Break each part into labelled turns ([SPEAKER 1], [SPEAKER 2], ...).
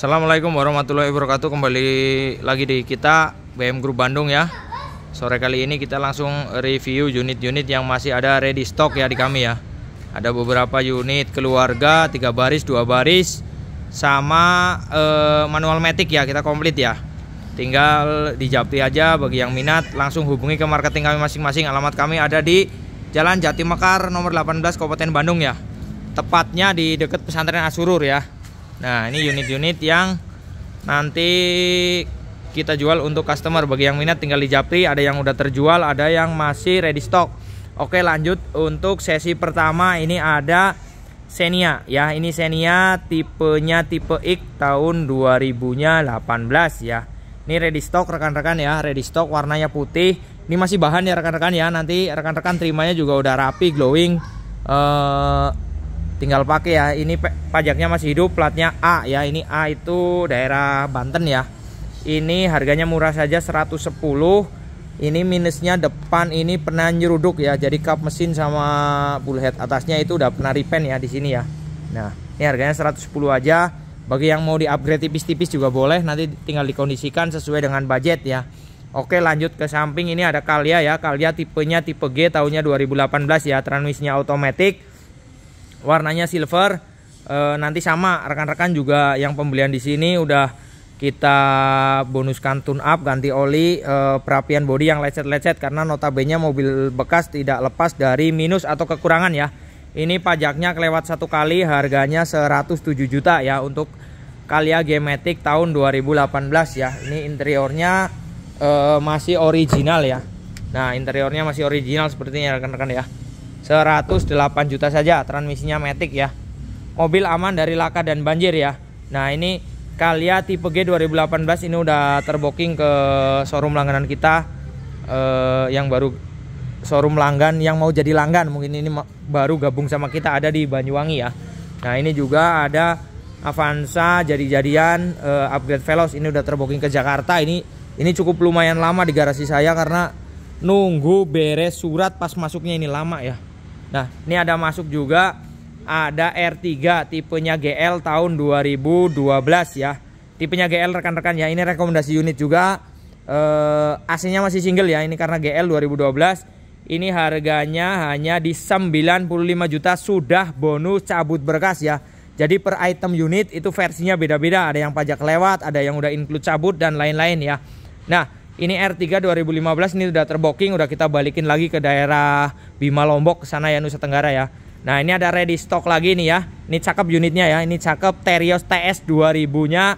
[SPEAKER 1] Assalamualaikum warahmatullahi wabarakatuh Kembali lagi di kita BM Group Bandung ya Sore kali ini kita langsung review unit-unit yang masih ada ready stock ya di kami ya Ada beberapa unit keluarga 3 baris, 2 baris Sama eh, manual matic ya kita komplit ya Tinggal dijapti aja bagi yang minat Langsung hubungi ke marketing kami masing-masing Alamat kami ada di Jalan Jati Mekar nomor 18 Kabupaten Bandung ya Tepatnya di dekat pesantren Asurur ya Nah ini unit-unit yang nanti kita jual untuk customer Bagi yang minat tinggal di Japri Ada yang udah terjual, ada yang masih ready stock Oke lanjut untuk sesi pertama ini ada Xenia ya Ini Xenia tipenya tipe X tahun 2018 ya Ini ready stock rekan-rekan ya Ready stock warnanya putih Ini masih bahan ya rekan-rekan ya Nanti rekan-rekan terimanya juga udah rapi glowing uh, tinggal pakai ya ini pajaknya masih hidup platnya A ya ini A itu daerah Banten ya ini harganya murah saja 110 ini minusnya depan ini pernah nyeruduk ya jadi kap mesin sama bullhead atasnya itu udah pernah repaint ya di sini ya nah ini harganya 110 aja bagi yang mau di upgrade tipis-tipis juga boleh nanti tinggal dikondisikan sesuai dengan budget ya oke lanjut ke samping ini ada Kalia ya Kalia tipenya tipe G tahunnya 2018 ya transmisinya otomatis warnanya silver e, nanti sama rekan-rekan juga yang pembelian di sini udah kita bonuskan tune up ganti oli e, perapian body yang lecet-lecet karena notabene mobil bekas tidak lepas dari minus atau kekurangan ya ini pajaknya kelewat satu kali harganya 107 juta ya untuk Kalia Gematic tahun 2018 ya ini interiornya e, masih original ya Nah interiornya masih original sepertinya ya, rekan-rekan ya 108 juta saja transmisinya Matic ya mobil aman dari laka dan banjir ya nah ini Kalia tipe G 2018 ini udah terboking ke showroom langganan kita eh, yang baru showroom langgan yang mau jadi langgan mungkin ini baru gabung sama kita ada di Banyuwangi ya nah ini juga ada Avanza jadi-jadian eh, upgrade Veloz ini udah terboking ke Jakarta ini ini cukup lumayan lama di garasi saya karena nunggu beres surat pas masuknya ini lama ya Nah, ini ada masuk juga ada R3 tipenya GL tahun 2012 ya. Tipenya GL rekan-rekan ya. Ini rekomendasi unit juga. Eh aslinya masih single ya. Ini karena GL 2012. Ini harganya hanya di 95 juta sudah bonus cabut berkas ya. Jadi per item unit itu versinya beda-beda, ada yang pajak lewat, ada yang udah include cabut dan lain-lain ya. Nah, ini R3 2015 ini udah terboking, udah kita balikin lagi ke daerah Bima Lombok ke sana ya Nusa Tenggara ya. Nah, ini ada ready stock lagi nih ya. Ini cakep unitnya ya. Ini cakep Terios TS 2000-nya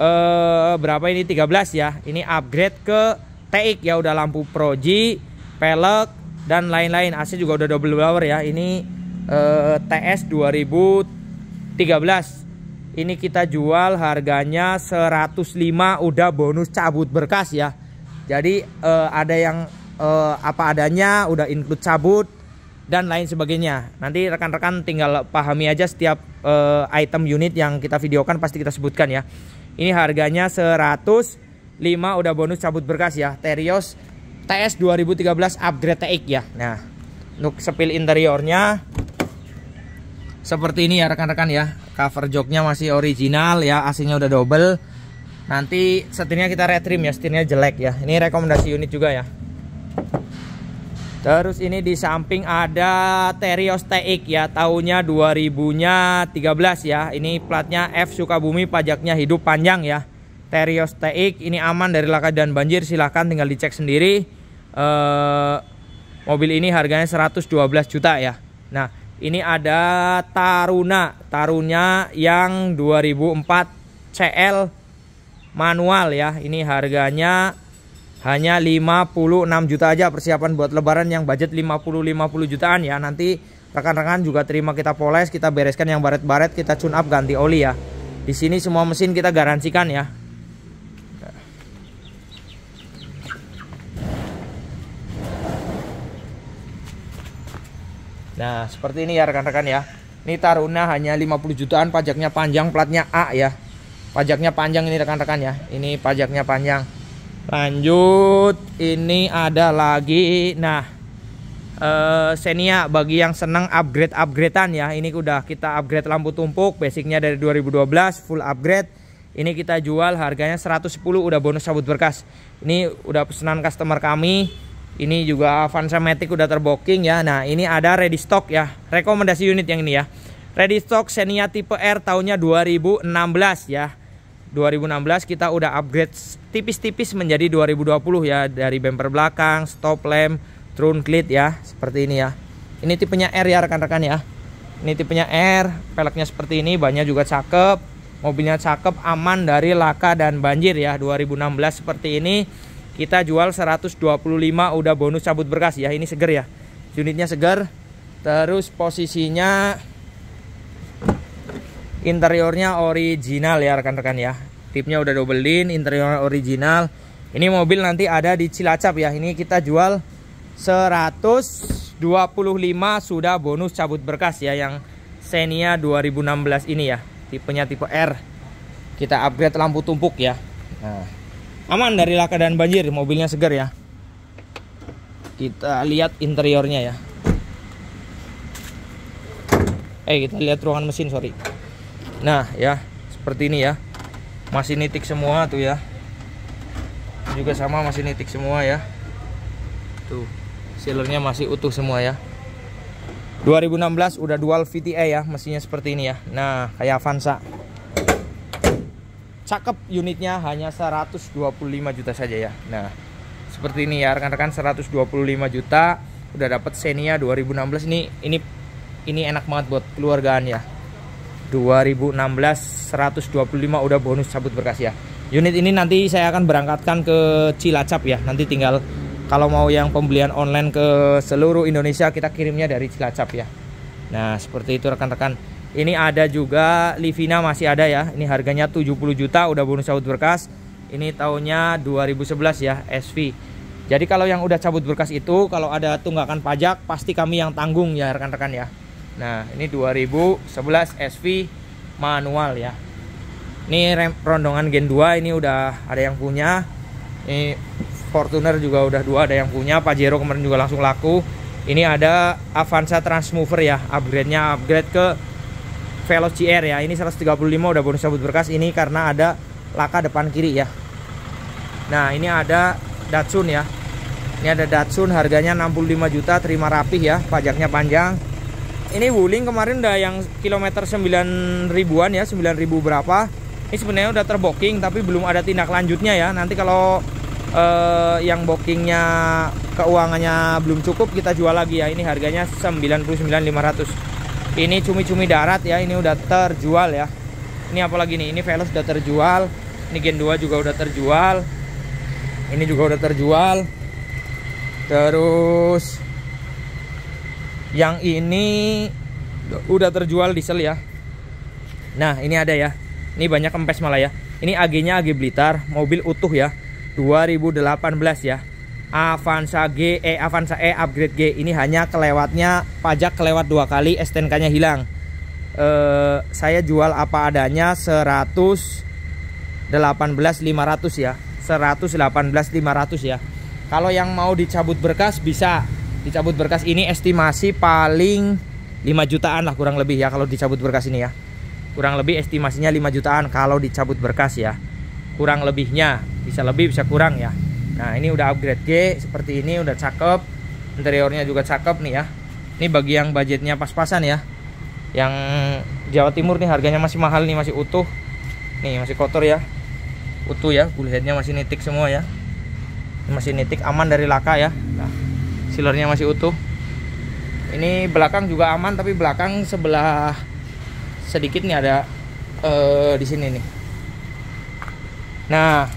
[SPEAKER 1] eh berapa ini 13 ya. Ini upgrade ke TX ya udah lampu proji, pelek dan lain-lain. AC juga udah double blower ya. Ini eh, TS 2013 ini kita jual harganya 105 udah bonus cabut berkas ya. Jadi eh, ada yang eh, apa adanya udah include cabut dan lain sebagainya. Nanti rekan-rekan tinggal pahami aja setiap eh, item unit yang kita videokan pasti kita sebutkan ya. Ini harganya 105 udah bonus cabut berkas ya. Terios TS 2013 upgrade TX ya. Nah, untuk sepil interiornya seperti ini ya rekan-rekan ya cover joknya masih original ya aslinya udah double nanti setirnya kita retrim ya setirnya jelek ya ini rekomendasi unit juga ya terus ini di samping ada Terios TX ya tahunnya 2013 ya ini platnya F Sukabumi pajaknya hidup panjang ya Terios TX ini aman dari laka dan banjir silahkan tinggal dicek sendiri eh, mobil ini harganya 112 juta ya nah ini ada Taruna, Tarunya yang 2004 CL manual ya. Ini harganya hanya 56 juta aja persiapan buat lebaran yang budget 50 50 jutaan ya. Nanti rekan-rekan juga terima kita poles, kita bereskan yang baret-baret, kita tune up ganti oli ya. Di sini semua mesin kita garansikan ya. Nah, seperti ini ya rekan-rekan ya. Ini Taruna hanya 50 jutaan, pajaknya panjang, platnya A ya. Pajaknya panjang ini rekan-rekan ya. Ini pajaknya panjang. Lanjut, ini ada lagi. Nah, eh, Xenia bagi yang senang upgrade-upgradean ya. Ini udah kita upgrade lampu tumpuk, basicnya dari 2012 full upgrade. Ini kita jual harganya 110 udah bonus cabut berkas. Ini udah pesanan customer kami ini juga Avanza Matic udah terboking ya. Nah, ini ada ready stock ya. Rekomendasi unit yang ini ya. Ready stock Xenia tipe R tahunnya 2016 ya. 2016 kita udah upgrade tipis-tipis menjadi 2020 ya dari bumper belakang, stop lamp, trunk klit ya, seperti ini ya. Ini tipenya R ya rekan-rekan ya. Ini tipenya R, peleknya seperti ini, bannya juga cakep, mobilnya cakep, aman dari laka dan banjir ya. 2016 seperti ini kita jual 125 udah bonus cabut berkas ya ini seger ya unitnya seger terus posisinya interiornya original ya rekan-rekan ya tipnya udah double din interior original ini mobil nanti ada di Cilacap ya ini kita jual 125 sudah bonus cabut berkas ya yang Xenia 2016 ini ya tipenya tipe R kita upgrade lampu tumpuk ya nah aman dari laka dan banjir mobilnya segar ya kita lihat interiornya ya eh kita lihat ruangan mesin sorry nah ya seperti ini ya masih nitik semua tuh ya juga sama masih nitik semua ya tuh sealernya masih utuh semua ya 2016 udah dual VTA e ya mesinnya seperti ini ya nah kayak Avanza cakep unitnya hanya 125 juta saja ya nah seperti ini ya rekan-rekan 125 juta udah dapat Xenia 2016 ini ini ini enak banget buat keluargaan ya 2016 125 udah bonus cabut berkas ya unit ini nanti saya akan berangkatkan ke Cilacap ya nanti tinggal kalau mau yang pembelian online ke seluruh Indonesia kita kirimnya dari Cilacap ya nah seperti itu rekan-rekan ini ada juga Livina masih ada ya. Ini harganya 70 juta udah bonus cabut berkas. Ini tahunnya 2011 ya SV. Jadi kalau yang udah cabut berkas itu kalau ada tunggakan pajak pasti kami yang tanggung ya rekan-rekan ya. Nah, ini 2011 SV manual ya. Ini rem, rondongan Gen 2 ini udah ada yang punya. Ini Fortuner juga udah dua ada yang punya, Pajero kemarin juga langsung laku. Ini ada Avanza Transmover ya, upgrade-nya upgrade ke Veloz CR ya. Ini 135 udah bonus cabut berkas ini karena ada laka depan kiri ya. Nah, ini ada Datsun ya. Ini ada Datsun harganya 65 juta terima rapih ya, pajaknya panjang. Ini wuling kemarin udah yang kilometer 9 ribuan ya, 9 ribu berapa. Ini sebenarnya udah terboking tapi belum ada tindak lanjutnya ya. Nanti kalau eh, yang bookingnya keuangannya belum cukup kita jual lagi ya. Ini harganya 99.500 ini cumi-cumi darat ya ini udah terjual ya ini apalagi nih ini Velos udah terjual ini Gen 2 juga udah terjual ini juga udah terjual terus yang ini udah terjual diesel ya nah ini ada ya ini banyak kempes malah ya ini AG nya AG Blitar mobil utuh ya 2018 ya Avanza G eh Avanza E upgrade G ini hanya kelewatnya pajak kelewat dua kali STNK-nya hilang eh, saya jual apa adanya 118.500 ya 118.500 ya kalau yang mau dicabut berkas bisa dicabut berkas ini estimasi paling 5 jutaan lah kurang lebih ya kalau dicabut berkas ini ya kurang lebih estimasinya 5 jutaan kalau dicabut berkas ya kurang lebihnya bisa lebih bisa kurang ya Nah ini udah upgrade G seperti ini udah cakep interiornya juga cakep nih ya ini bagi yang budgetnya pas-pasan ya yang Jawa Timur nih harganya masih mahal nih masih utuh nih masih kotor ya utuh ya kulitnya masih nitik semua ya masih nitik aman dari laka ya nah, silernya masih utuh ini belakang juga aman tapi belakang sebelah sedikit nih ada uh, di sini nih nah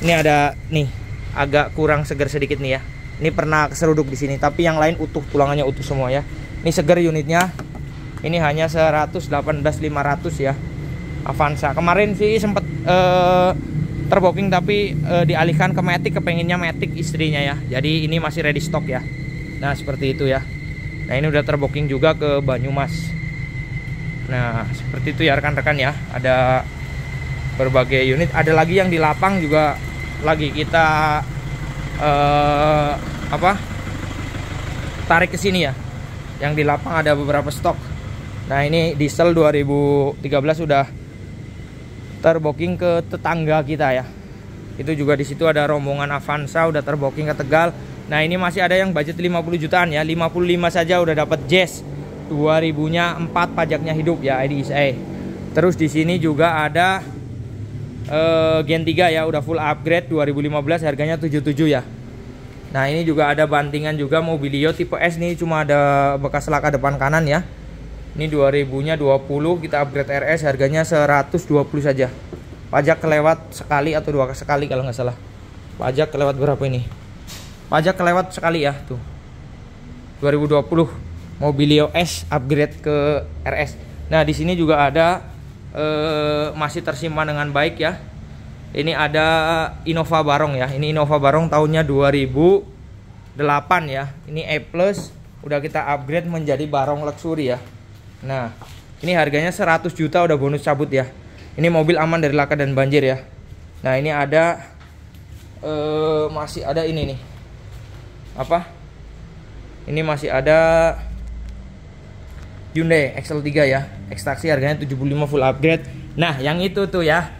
[SPEAKER 1] ini ada nih agak kurang segar sedikit nih ya ini pernah keseruduk di sini tapi yang lain utuh tulangannya utuh semua ya ini segar unitnya ini hanya 118.500 ya Avanza kemarin sih sempat uh, eh, terboking tapi uh, dialihkan ke Matic kepenginnya Matic istrinya ya jadi ini masih ready stock ya nah seperti itu ya nah ini udah terboking juga ke Banyumas nah seperti itu ya rekan-rekan ya ada berbagai unit ada lagi yang di lapang juga lagi kita eh, apa tarik ke sini ya yang di lapang ada beberapa stok nah ini diesel 2013 sudah terboking ke tetangga kita ya itu juga di situ ada rombongan Avanza udah terboking ke Tegal nah ini masih ada yang budget 50 jutaan ya 55 saja udah dapat Jazz 2000 nya 4 pajaknya hidup ya IDSA terus di sini juga ada uh, Gen 3 ya udah full upgrade 2015 harganya 77 ya Nah ini juga ada bantingan juga Mobilio tipe S nih cuma ada bekas laka depan kanan ya Ini 2000 nya 20 kita upgrade RS harganya 120 saja Pajak kelewat sekali atau dua sekali kalau nggak salah Pajak kelewat berapa ini Pajak kelewat sekali ya tuh 2020 Mobilio S upgrade ke RS Nah di sini juga ada eh, masih tersimpan dengan baik ya. Ini ada Innova Barong ya. Ini Innova Barong tahunnya 2008 ya. Ini E+ Plus udah kita upgrade menjadi Barong Luxury ya. Nah, ini harganya 100 juta udah bonus cabut ya. Ini mobil aman dari laka dan banjir ya. Nah, ini ada eh, masih ada ini nih. Apa? Ini masih ada Hyundai XL3 ya ekstraksi harganya 75 full upgrade nah yang itu tuh ya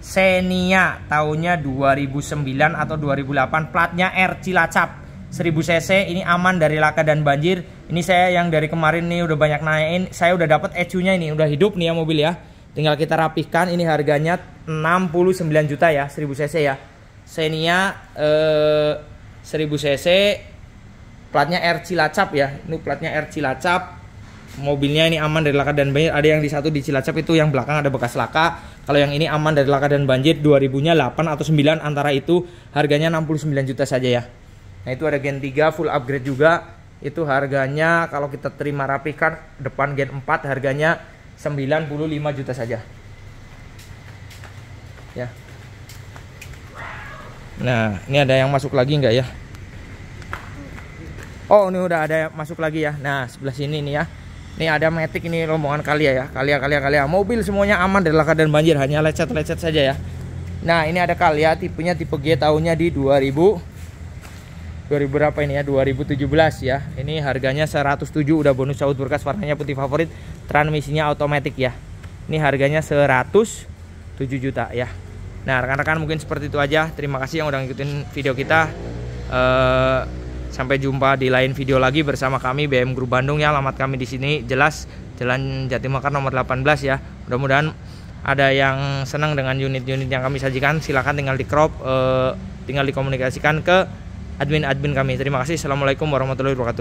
[SPEAKER 1] Xenia tahunnya 2009 atau 2008 platnya R Cilacap 1000 cc ini aman dari laka dan banjir ini saya yang dari kemarin nih udah banyak naikin saya udah dapat ECU-nya ini udah hidup nih ya mobil ya tinggal kita rapihkan ini harganya 69 juta ya 1000 cc ya Xenia eh, 1000 cc platnya R Cilacap ya ini platnya R Cilacap mobilnya ini aman dari laka dan banjir. Ada yang di satu di Cilacap itu yang belakang ada bekas laka. Kalau yang ini aman dari laka dan banjir 2000-nya 8 atau 9 antara itu harganya 69 juta saja ya. Nah, itu ada Gen 3 full upgrade juga. Itu harganya kalau kita terima rapikan depan Gen 4 harganya 95 juta saja. Ya. Nah, ini ada yang masuk lagi enggak ya? Oh, ini udah ada masuk lagi ya. Nah, sebelah sini nih ya. Ini ada metik ini rombongan Kalia ya. Kalia Kalia Kalia. Mobil semuanya aman dari laka dan banjir, hanya lecet-lecet saja ya. Nah, ini ada Kalia tipenya tipe G tahunnya di 2000 2000 berapa ini ya? 2017 ya. Ini harganya 107 udah bonus saut berkas warnanya putih favorit, transmisinya otomatis ya. Ini harganya 107 juta ya. Nah, rekan-rekan mungkin seperti itu aja. Terima kasih yang udah ngikutin video kita. Uh, Sampai jumpa di lain video lagi bersama kami BM Group Bandung ya. Alamat kami di sini jelas Jalan Jatimakar nomor 18 ya. Mudah-mudahan ada yang senang dengan unit-unit yang kami sajikan, silahkan tinggal di crop, eh, tinggal dikomunikasikan ke admin-admin kami. Terima kasih. Assalamualaikum warahmatullahi wabarakatuh.